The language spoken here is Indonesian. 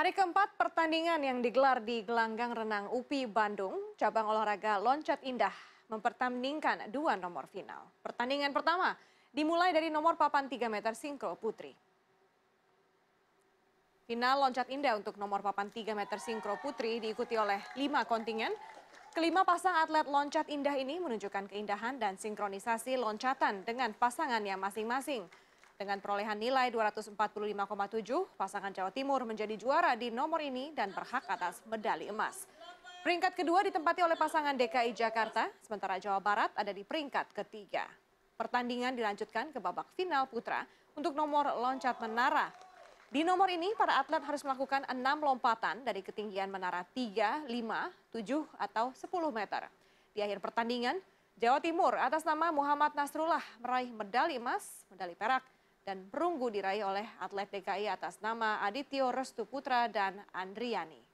Hari keempat pertandingan yang digelar di gelanggang renang UPI Bandung, cabang olahraga loncat indah mempertandingkan dua nomor final. Pertandingan pertama dimulai dari nomor papan 3 meter sinkro putri. Final loncat indah untuk nomor papan 3 meter sinkro putri diikuti oleh lima kontingen. Kelima pasang atlet loncat indah ini menunjukkan keindahan dan sinkronisasi loncatan dengan pasangannya masing-masing. Dengan perolehan nilai 245,7, pasangan Jawa Timur menjadi juara di nomor ini dan berhak atas medali emas. Peringkat kedua ditempati oleh pasangan DKI Jakarta, sementara Jawa Barat ada di peringkat ketiga. Pertandingan dilanjutkan ke babak final putra untuk nomor loncat menara. Di nomor ini, para atlet harus melakukan enam lompatan dari ketinggian menara 3, 5, 7, atau 10 meter. Di akhir pertandingan, Jawa Timur atas nama Muhammad Nasrullah meraih medali emas, medali perak, dan perunggu diraih oleh atlet DKI atas nama Adityo Restu Putra dan Andriani.